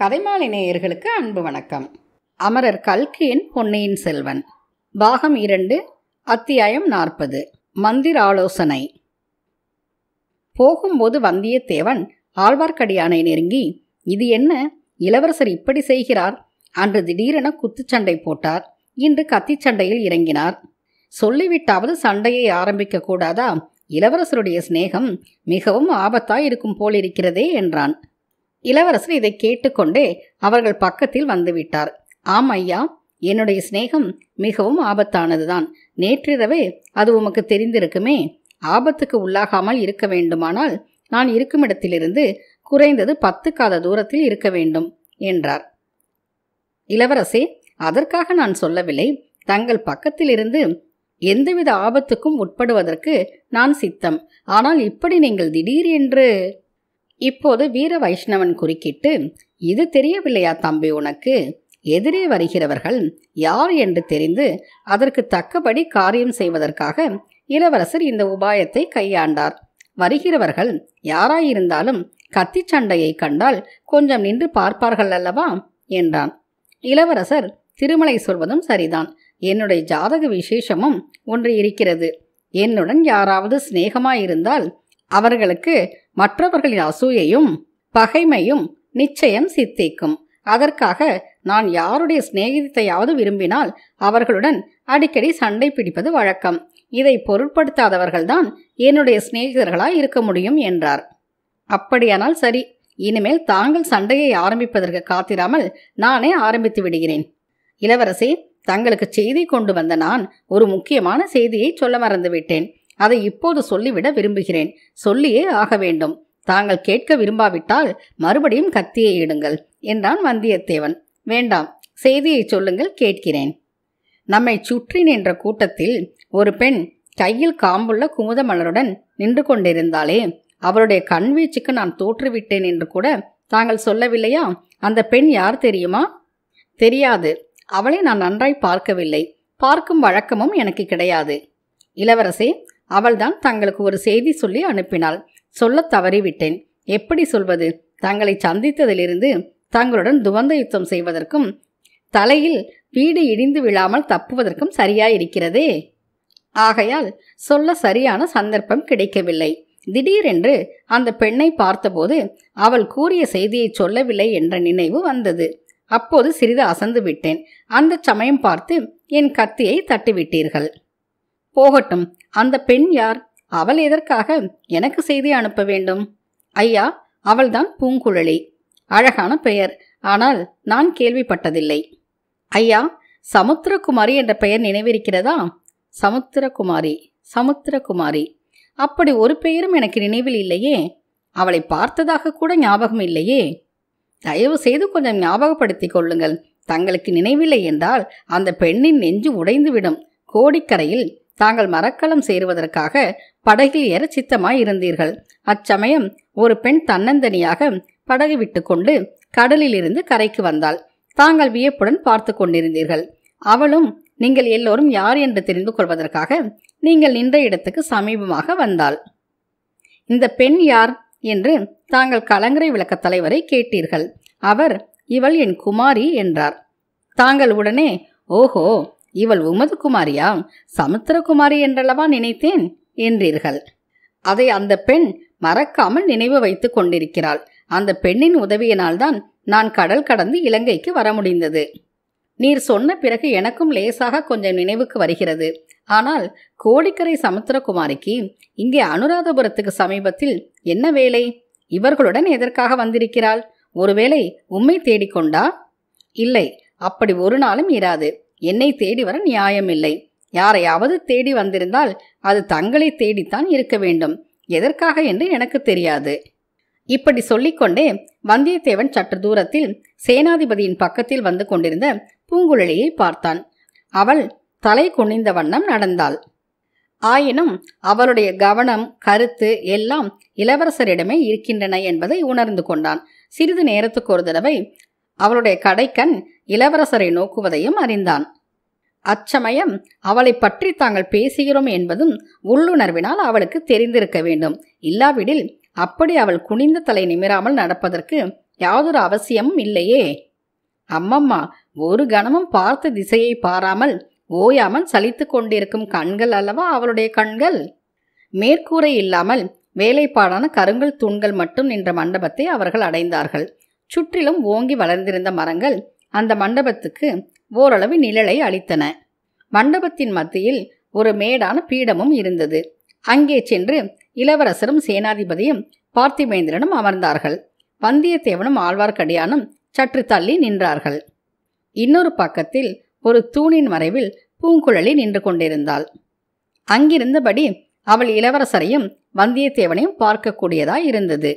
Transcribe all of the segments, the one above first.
கதைமாலை நேயர்களுக்கு அன்பு வணக்கம் அமரர் கல்கியின் பொன்னியின் செல்வன் பாகம் இரண்டு அத்தியாயம் நாற்பது மந்திர ஆலோசனை போகும்போது வந்தியத்தேவன் ஆழ்வார்க்கடியானை நெருங்கி இது என்ன இளவரசர் இப்படி செய்கிறார் அன்று திடீரென குத்துச்சண்டை போட்டார் இன்று கத்திச்சண்டையில் இறங்கினார் சொல்லிவிட்டாவது சண்டையை ஆரம்பிக்க கூடாதா இளவரசருடைய சிநேகம் மிகவும் ஆபத்தாய் இருக்கும் போலிருக்கிறதே என்றான் இளவரசர் இதை கேட்டுக்கொண்டே அவர்கள் பக்கத்தில் வந்துவிட்டார் ஆம் ஐயா என்னுடைய சிநேகம் மிகவும் ஆபத்தானதுதான் நேற்றிரவே அது உமக்கு தெரிந்திருக்குமே ஆபத்துக்கு உள்ளாகாமல் இருக்க வேண்டுமானால் நான் இருக்கும் இடத்திலிருந்து குறைந்தது பத்து காத தூரத்தில் இருக்க வேண்டும் என்றார் இளவரசே அதற்காக நான் சொல்லவில்லை தங்கள் பக்கத்திலிருந்து எந்தவித ஆபத்துக்கும் உட்படுவதற்கு நான் சித்தம் ஆனால் இப்படி நீங்கள் திடீர் என்று இப்போது வீர வைஷ்ணவன் குறுக்கிட்டு இது தெரியவில்லையா தம்பி உனக்கு எதிரே வருகிறவர்கள் யார் என்று தெரிந்து அதற்கு தக்கபடி காரியம் செய்வதற்காக இளவரசர் இந்த உபாயத்தை கையாண்டார் வருகிறவர்கள் யாராயிருந்தாலும் கத்தி சண்டையை கண்டால் கொஞ்சம் நின்று பார்ப்பார்கள் அல்லவா என்றான் இளவரசர் திருமலை சொல்வதும் சரிதான் என்னுடைய ஜாதக விசேஷமும் ஒன்று இருக்கிறது என்னுடன் யாராவது சிநேகமாயிருந்தால் அவர்களுக்கு மற்றவர்களின் அசூயையும் பகைமையும் நிச்சயம் சித்திக்கும் அதற்காக நான் யாருடைய சிநேகிதத்தையாவது விரும்பினால் அவர்களுடன் அடிக்கடி சண்டை பிடிப்பது வழக்கம் இதை பொருட்படுத்தாதவர்கள்தான் என்னுடைய சிநேகிதர்களாய் இருக்க முடியும் என்றார் அப்படியானால் சரி இனிமேல் தாங்கள் சண்டையை ஆரம்பிப்பதற்கு காத்திராமல் நானே ஆரம்பித்து விடுகிறேன் இளவரசி தங்களுக்கு செய்தி கொண்டு வந்த நான் ஒரு முக்கியமான செய்தியை சொல்ல மறந்துவிட்டேன் அதை இப்போது சொல்லிவிட விரும்புகிறேன் சொல்லியே ஆக வேண்டும் தாங்கள் கேட்க விரும்பாவிட்டால் மறுபடியும் கத்தியை இடுங்கள் என்றான் வந்தியத்தேவன் வேண்டாம் செய்தியை சொல்லுங்கள் கேட்கிறேன் நம்மை சுற்றி நின்ற கூட்டத்தில் ஒரு பெண் கையில் காம்புள்ள குமுத மலருடன் நின்று கொண்டிருந்தாலே அவருடைய கண்வீச்சுக்கு நான் தோற்றுவிட்டேன் என்று கூட தாங்கள் சொல்லவில்லையா அந்த பெண் யார் தெரியுமா தெரியாது அவளை நான் நன்றாய் பார்க்கவில்லை பார்க்கும் வழக்கமும் எனக்கு கிடையாது இளவரசே அவள்தான் தங்களுக்கு ஒரு செய்தி சொல்லி அனுப்பினாள் சொல்ல தவறிவிட்டேன் எப்படி சொல்வது தங்களை சந்தித்ததிலிருந்து தங்களுடன் துவந்த யுத்தம் செய்வதற்கும் தலையில் வீடு இடிந்து விழாமல் தப்புவதற்கும் சரியாயிருக்கிறதே ஆகையால் சொல்ல சரியான சந்தர்ப்பம் கிடைக்கவில்லை திடீரென்று அந்த பெண்ணை பார்த்தபோது அவள் கூறிய செய்தியை சொல்லவில்லை என்ற நினைவு வந்தது அப்போது சிறிது அசந்து விட்டேன் அந்த சமயம் பார்த்து என் கத்தியை தட்டிவிட்டீர்கள் போகட்டும் அந்த பெண் யார் அவள் எதற்காக எனக்கு செய்தி அனுப்ப வேண்டும் ஐயா அவள்தான் பூங்குழலி அழகான பெயர் ஆனால் நான் கேள்விப்பட்டதில்லை ஐயா சமுத்திரகுமாரி என்ற பெயர் நினைவிருக்கிறதா சமுத்திரகுமாரி சமுத்திரகுமாரி அப்படி ஒரு பெயரும் எனக்கு நினைவில் இல்லையே அவளை பார்த்ததாக கூட ஞாபகம் இல்லையே தயவு செய்து கொஞ்சம் ஞாபகப்படுத்திக் கொள்ளுங்கள் தங்களுக்கு நினைவில்லை என்றால் அந்த பெண்ணின் நெஞ்சு உடைந்துவிடும் கோடிக்கரையில் தாங்கள் மரக்கலம் சேருவதற்காக படகில் ஏற சித்தமாய் இருந்தீர்கள் அச்சமயம் ஒரு பெண் தன்னந்தனியாக படகு விட்டு கொண்டு கடலிலிருந்து கரைக்கு வந்தாள் தாங்கள் வியப்புடன் பார்த்து கொண்டிருந்தீர்கள் அவளும் நீங்கள் எல்லோரும் யார் என்று தெரிந்து கொள்வதற்காக நீங்கள் நின்ற இடத்துக்கு சமீபமாக வந்தாள் இந்த பெண் யார் என்று தாங்கள் கலங்கரை விளக்க தலைவரை கேட்டீர்கள் அவர் இவள் என் குமாரி என்றார் தாங்கள் உடனே ஓஹோ இவள் உமது குமாரியா சமுத்திரகுமாரி என்றல்லவா நினைத்தேன் என்றீர்கள் அதை அந்த பெண் மறக்காமல் நினைவு வைத்து கொண்டிருக்கிறாள் அந்த பெண்ணின் உதவியினால்தான் நான் கடல் கடந்து இலங்கைக்கு வர முடிந்தது நீர் சொன்ன பிறகு எனக்கும் லேசாக கொஞ்சம் நினைவுக்கு வருகிறது ஆனால் கோடிக்கரை சமுத்திரகுமாரிக்கு இங்கே அனுராதபுரத்துக்கு சமீபத்தில் என்ன வேலை இவர்களுடன் எதற்காக வந்திருக்கிறாள் ஒருவேளை உம்மை தேடிக்கொண்டா இல்லை அப்படி ஒரு நாளும் இராது என்னை தேடி வர நியாயமில்லை யாரையாவது தேடி வந்திருந்தால் அது தங்களை தேடித்தான் இருக்க வேண்டும் எதற்காக என்று எனக்கு தெரியாது இப்படி சொல்லிக்கொண்டே வந்தியத்தேவன் சற்று தூரத்தில் சேனாதிபதியின் பக்கத்தில் வந்து கொண்டிருந்த பூங்குழலியை பார்த்தான் அவள் தலை குனிந்த வண்ணம் நடந்தாள் ஆயினும் அவளுடைய கவனம் கருத்து எல்லாம் இளவரசரிடமே இருக்கின்றன என்பதை உணர்ந்து கொண்டான் சிறிது நேரத்துக்கு ஒரு தடவை அவளுடைய கடைக்கண் இளவரசரை நோக்குவதையும் அறிந்தான் அச்சமயம் அவளை பற்றி தாங்கள் பேசுகிறோம் என்பதும் உள்ளுணர்வினால் அவளுக்கு தெரிந்திருக்க வேண்டும் இல்லாவிடில் அப்படி அவள் குனிந்த தலை நிமிராமல் நடப்பதற்கு யாதொரு அவசியமும் இல்லையே அம்மம்மா ஒரு கணமும் பார்த்த திசையை பாராமல் ஓயாமல் சலித்து கொண்டிருக்கும் கண்கள் அல்லவா அவளுடைய கண்கள் மேற்கூரை இல்லாமல் வேலைப்பாடான கருங்கல் தூண்கள் மட்டும் நின்ற மண்டபத்தை அவர்கள் அடைந்தார்கள் சுற்றிலும் ஓங்கி வளர்ந்திருந்த மரங்கள் அந்த மண்டபத்துக்கு ஓரளவு நிழலை அளித்தன மண்டபத்தின் மத்தியில் ஒரு மேடான பீடமும் இருந்தது அங்கே சென்று இளவரசரும் சேனாதிபதியும் பார்த்திபேந்திரனும் அமர்ந்தார்கள் வந்தியத்தேவனும் ஆழ்வார்க்கடியானும் சற்று தள்ளி நின்றார்கள் இன்னொரு பக்கத்தில் ஒரு தூணின் மறைவில் பூங்குழலி நின்று கொண்டிருந்தாள் அங்கிருந்தபடி அவள் இளவரசரையும் வந்தியத்தேவனையும் பார்க்கக்கூடியதாய் இருந்தது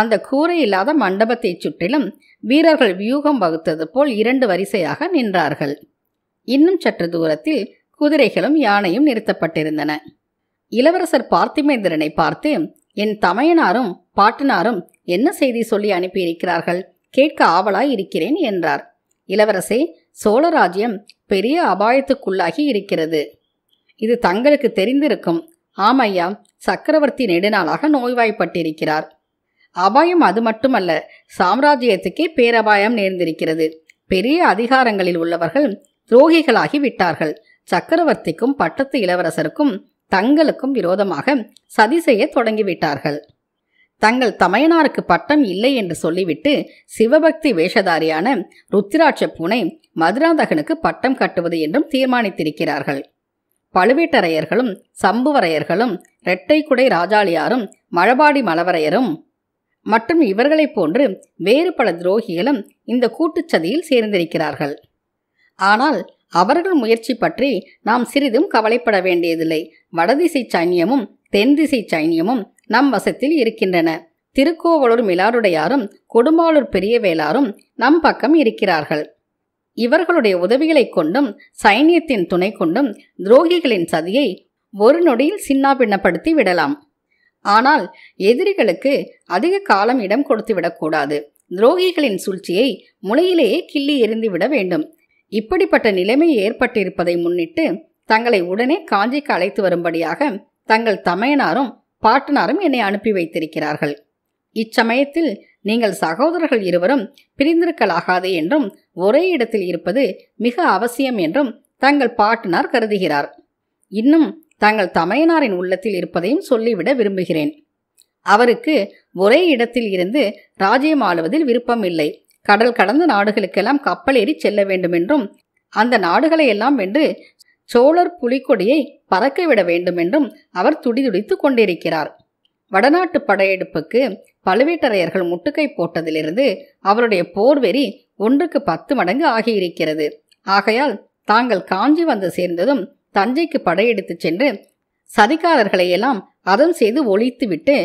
அந்த கூரை இல்லாத மண்டபத்தைச் சுற்றிலும் வீரர்கள் வியூகம் வகுத்தது போல் இரண்டு வரிசையாக நின்றார்கள் இன்னும் சற்று தூரத்தில் குதிரைகளும் யானையும் நிறுத்தப்பட்டிருந்தன இளவரசர் பார்த்திமேந்திரனை பார்த்து என் தமையனாரும் பாட்டனாரும் என்ன செய்தி சொல்லி அனுப்பியிருக்கிறார்கள் கேட்க ஆவலாய் இருக்கிறேன் என்றார் இளவரசே சோழராஜ்யம் பெரிய அபாயத்துக்குள்ளாகி இருக்கிறது இது தங்களுக்கு தெரிந்திருக்கும் ஆமையா சக்கரவர்த்தி நெடுநாளாக நோய்வாய்ப்பட்டிருக்கிறார் அபாயம் அது மட்டுமல்ல சாம்ராஜ்யத்துக்கே பேரபாயம் நேர்ந்திருக்கிறது பெரிய அதிகாரங்களில் உள்ளவர்கள் துரோகிகளாகி விட்டார்கள் சக்கரவர்த்திக்கும் பட்டத்து இளவரசருக்கும் தங்களுக்கும் விரோதமாக சதி செய்ய தொடங்கிவிட்டார்கள் தங்கள் தமையனாருக்கு பட்டம் இல்லை என்று சொல்லிவிட்டு சிவபக்தி வேஷதாரியான ருத்திராட்ச பூனை மதுராந்தகனுக்கு பட்டம் கட்டுவது என்றும் தீர்மானித்திருக்கிறார்கள் பழுவேட்டரையர்களும் சம்புவரையர்களும் இரட்டைக்குடை ராஜாளியாரும் மழபாடி மலவரையரும் மற்றும் இவர்களைப் போன்று வேறு பல துரோகிகளும் இந்த கூட்டுச்சதியில் சேர்ந்திருக்கிறார்கள் ஆனால் அவர்கள் முயற்சி பற்றி நாம் சிறிதும் கவலைப்பட வேண்டியதில்லை வடதிசை சைன்யமும் தென்திசை சைன்யமும் நம் வசத்தில் இருக்கின்றன திருக்கோவலூர் மிலாருடையாரும் கொடும்பாளூர் பெரியவேளாரும் நம் பக்கம் இருக்கிறார்கள் இவர்களுடைய உதவிகளைக் கொண்டும் சைன்யத்தின் துணை கொண்டும் துரோகிகளின் சதியை ஒரு நொடியில் சின்னாபின்னப்படுத்தி விடலாம் ஆனால் எதிரிகளுக்கு அதிக காலம் இடம் கொடுத்து விடக்கூடாது துரோகிகளின் சூழ்ச்சியை முளையிலேயே கிள்ளி எறிந்து விட வேண்டும் இப்படிப்பட்ட நிலைமை ஏற்பட்டிருப்பதை முன்னிட்டு தங்களை உடனே காஞ்சிக்கு அழைத்து வரும்படியாக தங்கள் தமையனாரும் பாட்டனாரும் என்னை அனுப்பி வைத்திருக்கிறார்கள் இச்சமயத்தில் நீங்கள் சகோதரர்கள் இருவரும் பிரிந்திருக்கலாகாது என்றும் ஒரே இடத்தில் இருப்பது மிக அவசியம் என்றும் தங்கள் பாட்டனார் கருதுகிறார் இன்னும் தங்கள் தமையனாரின் உள்ளத்தில் இருப்பதையும் சொல்லிவிட விரும்புகிறேன் அவருக்கு ஒரே இடத்தில் இருந்து ராஜ்யம் ஆளுவதில் விருப்பம் இல்லை கடல் கடந்த நாடுகளுக்கெல்லாம் கப்பல் ஏறி செல்ல வேண்டுமென்றும் அந்த நாடுகளை எல்லாம் வென்று சோழர் புலிக்கொடியை பறக்கவிட வேண்டுமென்றும் அவர் துடிதுடித்து கொண்டிருக்கிறார் வடநாட்டு படையெடுப்புக்கு பழுவேட்டரையர்கள் முட்டுக்கை போட்டதிலிருந்து அவருடைய போர்வெறி ஒன்றுக்கு பத்து மடங்கு ஆகியிருக்கிறது ஆகையால் தாங்கள் காஞ்சி வந்து சேர்ந்ததும் தஞ்சைக்கு படையெடுத்துச் சென்று சதிகாரர்களையெல்லாம் அதம் செய்து ஒழித்துவிட்டு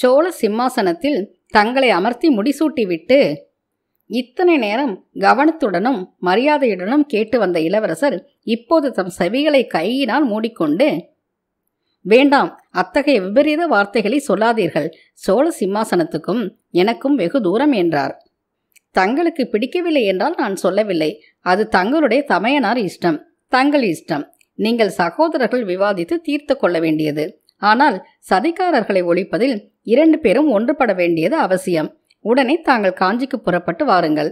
சோழ சிம்மாசனத்தில் தங்களை அமர்த்தி முடிசூட்டிவிட்டு இத்தனை நேரம் கவனத்துடனும் மரியாதையுடனும் கேட்டு வந்த இளவரசர் இப்போது தம் செவிகளை கையினால் மூடிக்கொண்டு வேண்டாம் அத்தகைய விபரீத வார்த்தைகளை சொல்லாதீர்கள் சோழ சிம்மாசனத்துக்கும் எனக்கும் வெகு தூரம் என்றார் தங்களுக்கு பிடிக்கவில்லை என்றால் நான் சொல்லவில்லை அது தங்களுடைய தமையனார் இஷ்டம் தங்கள் இஷ்டம் நீங்கள் சகோதரர்கள் விவாதித்து தீர்த்து கொள்ள வேண்டியது ஆனால் சதிகாரர்களை ஒழிப்பதில் இரண்டு பேரும் ஒன்றுபட வேண்டியது அவசியம் உடனே தாங்கள் காஞ்சிக்கு புறப்பட்டு வாருங்கள்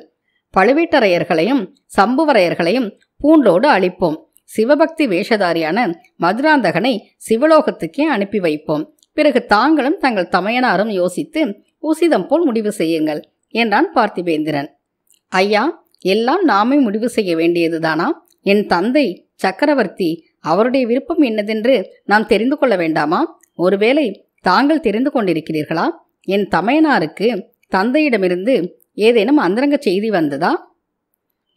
பழுவேட்டரையர்களையும் சம்புவரையர்களையும் பூண்டோடு அழிப்போம் சிவபக்தி வேஷதாரியான மதுராந்தகனை சிவலோகத்துக்கே அனுப்பி வைப்போம் பிறகு தாங்களும் தங்கள் தமையனாரும் யோசித்து உசிதம் போல் முடிவு செய்யுங்கள் என்றான் பார்த்திபேந்திரன் ஐயா எல்லாம் நாமே முடிவு செய்ய வேண்டியதுதானா என் தந்தை சக்கரவர்த்தி அவருடைய விருப்பம் என்னதென்று நாம் தெரிந்து கொள்ள வேண்டாமா ஒருவேளை தாங்கள் தெரிந்து கொண்டிருக்கிறீர்களா என் தமையனாருக்கு தந்தையிடமிருந்து ஏதேனும் அந்தரங்க செய்தி வந்ததா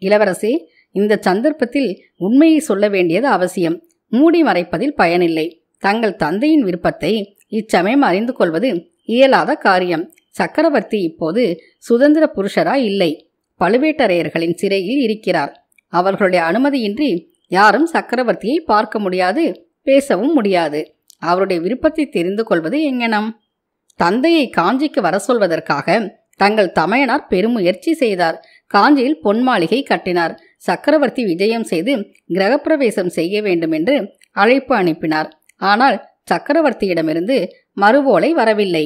இளவரசி இந்த சந்தர்ப்பத்தில் உண்மையை சொல்ல வேண்டியது அவசியம் மூடி மறைப்பதில் பயனில்லை தங்கள் தந்தையின் விருப்பத்தை இச்சமயம் அறிந்து கொள்வது இயலாத காரியம் சக்கரவர்த்தி இப்போது சுதந்திர புருஷரா இல்லை பழுவேட்டரையர்களின் சிறையில் இருக்கிறார் அவர்களுடைய அனுமதியின்றி யாரும் சக்கரவர்த்தியை பார்க்க முடியாது பேசவும் முடியாது அவருடைய விருப்பத்தை தெரிந்து கொள்வது எங்கனம் தந்தையை காஞ்சிக்கு வர சொல்வதற்காக தங்கள் தமையனார் பெருமுயற்சி செய்தார் காஞ்சியில் பொன் மாளிகை கட்டினார் சக்கரவர்த்தி விஜயம் செய்து கிரகப்பிரவேசம் செய்ய வேண்டும் என்று அழைப்பு அனுப்பினார் ஆனால் சக்கரவர்த்தியிடமிருந்து மறுவோலை வரவில்லை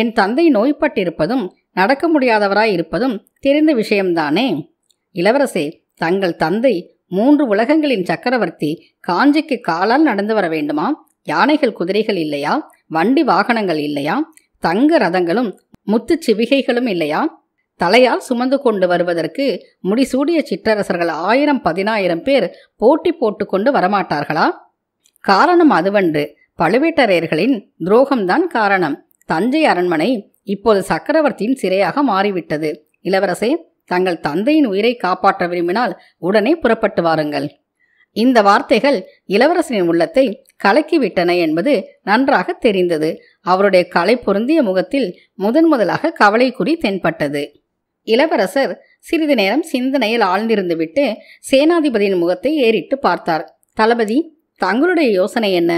என் தந்தை நோய்பட்டிருப்பதும் நடக்க முடியாதவராய் இருப்பதும் தெரிந்த விஷயம்தானே இளவரசே தங்கள் தந்தை மூன்று உலகங்களின் சக்கரவர்த்தி காஞ்சிக்கு காலால் நடந்து வர வேண்டுமா யானைகள் குதிரைகள் இல்லையா வண்டி வாகனங்கள் இல்லையா தங்க ரதங்களும் முத்து சிவிகைகளும் இல்லையா தலையால் சுமந்து கொண்டு வருவதற்கு முடிசூடிய சிற்றரசர்கள் ஆயிரம் பதினாயிரம் பேர் போட்டி போட்டுக்கொண்டு வரமாட்டார்களா காரணம் அதுவன்று பழுவேட்டரையர்களின் துரோகம்தான் காரணம் தஞ்சை அரண்மனை இப்போது சக்கரவர்த்தியின் சிறையாக மாறிவிட்டது இளவரசே தங்கள் தந்தையின் உயிரை காப்பாற்ற விரும்பினால் உடனே புறப்பட்டு வாருங்கள் இந்த வார்த்தைகள் இளவரசனின் உள்ளத்தை கலக்கிவிட்டன என்பது நன்றாக தெரிந்தது அவருடைய கலை பொருந்திய முகத்தில் முதன் முதலாக கவலை குறி தென்பட்டது இளவரசர் சிறிது நேரம் சிந்தனையில் ஆழ்ந்திருந்துவிட்டு சேனாதிபதியின் முகத்தை ஏறிட்டு பார்த்தார் தளபதி தங்களுடைய யோசனை என்ன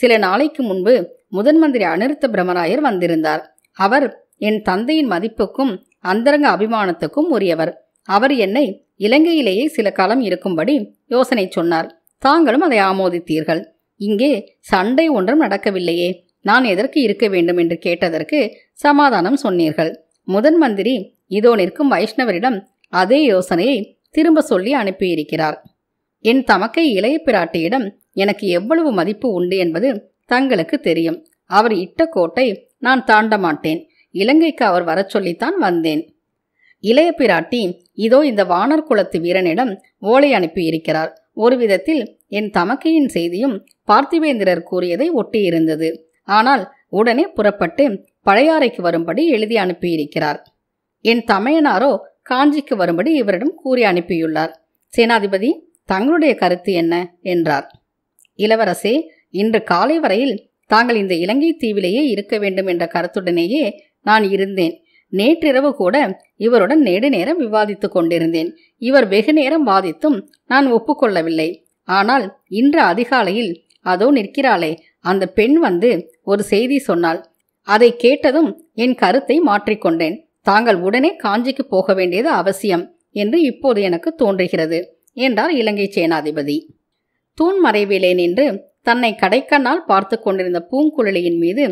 சில நாளைக்கு முன்பு முதன் மந்திரி அனிருத்த பிரமராயர் வந்திருந்தார் அவர் என் தந்தையின் மதிப்புக்கும் அந்தரங்க அபிமானத்துக்கும் உரியவர் அவர் என்னை இலங்கையிலேயே சில காலம் இருக்கும்படி யோசனை சொன்னார் தாங்களும் அதை ஆமோதித்தீர்கள் இங்கே சண்டை ஒன்றும் நடக்கவில்லையே நான் எதற்கு இருக்க வேண்டும் என்று கேட்டதற்கு சமாதானம் சொன்னீர்கள் முதன் மந்திரி இதோ நிற்கும் வைஷ்ணவரிடம் அதே யோசனையை திரும்ப சொல்லி அனுப்பியிருக்கிறார் என் தமக்கை இளைய பிராட்டியிடம் எனக்கு எவ்வளவு மதிப்பு உண்டு என்பது தங்களுக்கு தெரியும் அவர் இட்ட கோட்டை நான் தாண்ட மாட்டேன் இலங்கைக்கு அவர் வர சொல்லித்தான் வந்தேன் இளைய பிராட்டி இதோ இந்த வானர் குலத்து வீரனிடம் ஓலை அனுப்பி இருக்கிறார் ஒரு விதத்தில் என் தமக்கையின் செய்தியும் பார்த்திவேந்திரர் கூறியதை ஒட்டியிருந்தது ஆனால் உடனே புறப்பட்டு பழையாறைக்கு வரும்படி எழுதி அனுப்பியிருக்கிறார் என் தமையனாரோ காஞ்சிக்கு வரும்படி இவரிடம் கூறி அனுப்பியுள்ளார் சேனாதிபதி தங்களுடைய கருத்து என்ன என்றார் இளவரசே இன்று காலை வரையில் தாங்கள் இந்த இலங்கை தீவிலேயே இருக்க வேண்டும் என்ற கருத்துடனேயே நான் இருந்தேன் நேற்றிரவு கூட இவருடன் நெடுநேரம் நேரம் விவாதித்து கொண்டிருந்தேன் இவர் வெகு நேரம் வாதித்தும் நான் ஒப்புக்கொள்ளவில்லை ஆனால் இன்று அதிகாலையில் அதோ நிற்கிறாளே அந்த பெண் வந்து ஒரு செய்தி சொன்னாள் அதை கேட்டதும் என் கருத்தை மாற்றிக்கொண்டேன் தாங்கள் உடனே காஞ்சிக்கு போக வேண்டியது அவசியம் என்று இப்போது எனக்கு தோன்றுகிறது என்றார் இலங்கை சேனாதிபதி தூண் மறைவிலே நின்று தன்னை கடைக்கண்ணால் பார்த்து கொண்டிருந்த பூங்குழலியின் மீது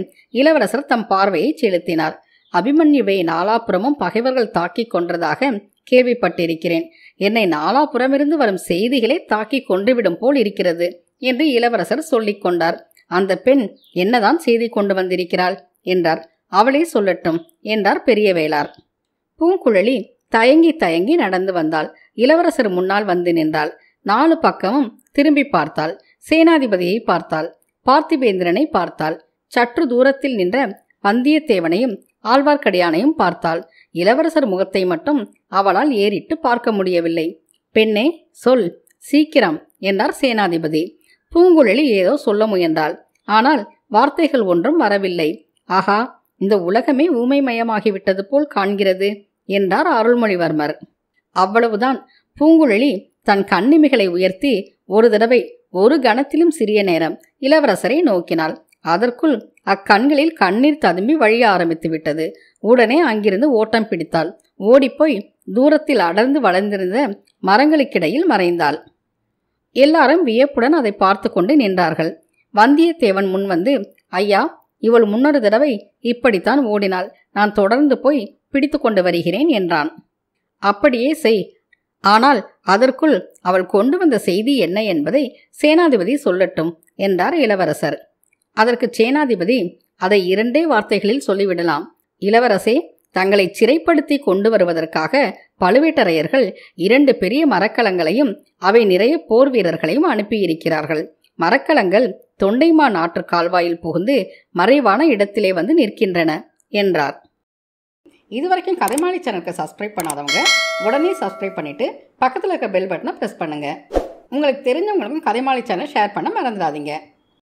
இளவரசர் தம் பார்வையை செலுத்தினார் அபிமன்யுவை நாலாபுரமும் பகைவர்கள் தாக்கி கொன்றதாக கேள்விப்பட்டிருக்கிறேன் என்னை நாலாபுறமிருந்து வரும் செய்திகளை தாக்கி கொன்றுவிடும் போல் இருக்கிறது என்று இளவரசர் சொல்லிக் கொண்டார் அந்த பெண் என்னதான் செய்தி கொண்டு வந்திருக்கிறாள் என்றார் அவளே சொல்லட்டும் என்றார் பெரிய வேளார் பூங்குழலி தயங்கி தயங்கி நடந்து வந்தாள் இளவரசர் முன்னால் வந்து நின்றாள் நாலு பக்கமும் திரும்பி பார்த்தாள் சேனாதிபதியை பார்த்தாள் பார்த்திபேந்திரனை பார்த்தாள் சற்று தூரத்தில் நின்ற வந்தியத்தேவனையும் ஆழ்வார்க்கடியானையும் பார்த்தாள் இளவரசர் முகத்தை மட்டும் அவளால் ஏறிட்டு பார்க்க முடியவில்லை பெண்ணே சொல் சீக்கிரம் என்றார் சேனாதிபதி பூங்குழலி ஏதோ சொல்ல முயன்றாள் ஆனால் வார்த்தைகள் ஒன்றும் வரவில்லை ஆகா இந்த உலகமே ஊமைமயமாகிவிட்டது போல் காண்கிறது என்றார் அருள்மொழிவர்மர் அவ்வளவுதான் பூங்குழலி தன் கண்ணிமிகளை உயர்த்தி ஒரு தடவை ஒரு கணத்திலும் சிறிய நேரம் இளவரசரை நோக்கினாள் அதற்குள் அக்கண்களில் கண்ணீர் ததும்பி வழிய ஆரம்பித்து விட்டது உடனே அங்கிருந்து ஓட்டம் பிடித்தாள் ஓடிப்போய் தூரத்தில் அடர்ந்து வளர்ந்திருந்த மரங்களுக்கிடையில் மறைந்தாள் எல்லாரும் வியப்புடன் அதை பார்த்து கொண்டு நின்றார்கள் வந்தியத்தேவன் முன்வந்து ஐயா இவள் முன்னொரு தடவை இப்படித்தான் ஓடினாள் நான் தொடர்ந்து போய் பிடித்து கொண்டு வருகிறேன் என்றான் அப்படியே செய் ஆனால் அதற்குள் அவள் கொண்டு வந்த செய்தி என்ன என்பதை சேனாதிபதி சொல்லட்டும் என்றார் இளவரசர் அதற்கு சேனாதிபதி அதை இரண்டே வார்த்தைகளில் சொல்லிவிடலாம் இளவரசே தங்களை சிறைப்படுத்தி கொண்டு வருவதற்காக பழுவேட்டரையர்கள் இரண்டு பெரிய மரக்கலங்களையும் அவை நிறைய போர் வீரர்களையும் அனுப்பியிருக்கிறார்கள் மரக்கலங்கள் தொண்டைமா நாற்று கால்வாயில் புகுந்து மறைவான இடத்திலே வந்து நிற்கின்றன என்றார் இதுவரைக்கும் கதைமாலி சேனலுக்கு சப்ஸ்கிரைப் பண்ணாதவங்க உடனே சப்ஸ்கிரைப் பண்ணிவிட்டு பக்கத்தில் இருக்க பெல் பட்டனை ப்ரெஸ் பண்ணுங்கள் உங்களுக்கு தெரிஞ்சவங்களுக்கும் கதைமாலி சேனல் ஷேர் பண்ண மறந்துடாதீங்க